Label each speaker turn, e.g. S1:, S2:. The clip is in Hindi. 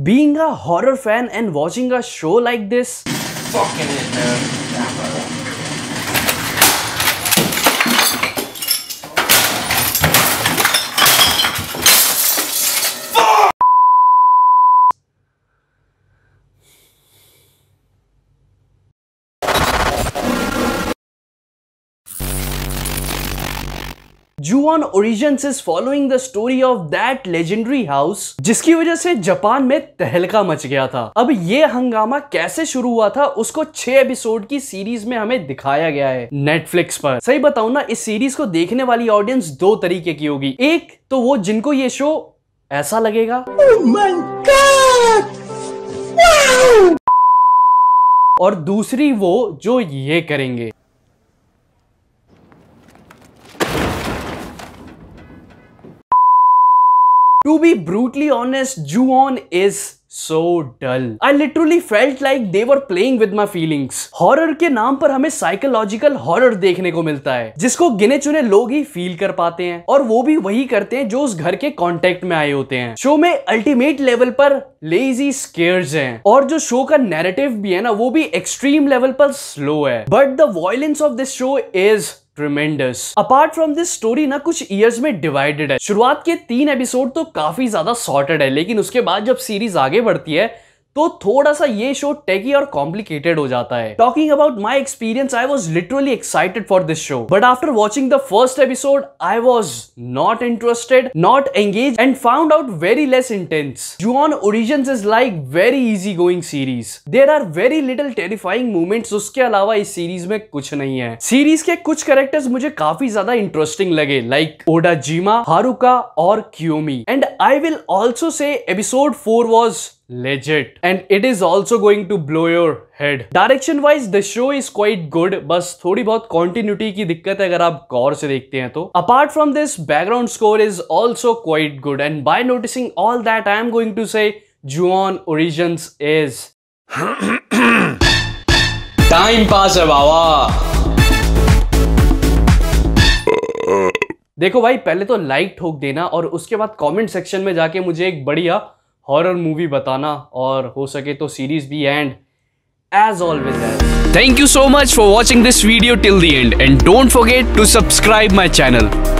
S1: Being a horror fan and watching a show like this fucking it man. Juon origin is following the story of that legendary house जिसकी वजह से जापान में तहलका मच गया था अब ये हंगामा कैसे शुरू हुआ था उसको छह एपिसोड की सीरीज में हमें दिखाया गया है नेटफ्लिक्स पर सही बताऊ ना इस सीरीज को देखने वाली ऑडियंस दो तरीके की होगी एक तो वो जिनको ये शो ऐसा लगेगा oh और दूसरी वो जो ये करेंगे To be brutally honest, Ju-on is so dull. I literally felt like they were playing with my feelings. Horror के नाम पर हमें psychological horror देखने को मिलता है जिसको गिने चुने लोग ही feel कर पाते हैं और वो भी वही करते हैं जो उस घर के contact में आए होते हैं Show में ultimate level पर लेजी स्केयर्स हैं और जो शो का नैरेटिव भी है ना वो भी एक्सट्रीम लेवल पर स्लो है but the violence of this show is tremendous apart from this story ना कुछ ईयर्स में डिवाइडेड है शुरुआत के तीन एपिसोड तो काफी ज्यादा सॉर्टेड है लेकिन उसके बाद जब सीरीज आगे बढ़ती है तो थोड़ा सा ये शो टेकी और कॉम्प्लिकेटेड हो जाता है talking about my experience I was literally excited for this show but after watching the first episode I was not interested not engage and found out very less intense Juon origin is like very easy going series there are very little terrifying movements उसके अलावा इस सीरीज में कुछ नहीं है सीरीज के कुछ कैरेक्टर्स मुझे काफी ज्यादा इंटरेस्टिंग लगे लाइक ओडा जीमा हारुका और Kyomi and I will also say episode four was legit and it is also going to blow your head direction wise the show is quite good बस थोड़ी बहुत continuity की दिक्कत है अगर आप गौर से देखते हैं तो apart from this background score is also quite good and by noticing all that I am going to say Juon Origins is time pass है बाबा देखो भाई पहले तो लाइक ठोक देना और उसके बाद कमेंट सेक्शन में जाके मुझे एक बढ़िया हॉरर मूवी बताना और हो सके तो सीरीज भी and as always thank you so much for watching this video till the end and don't forget to subscribe my channel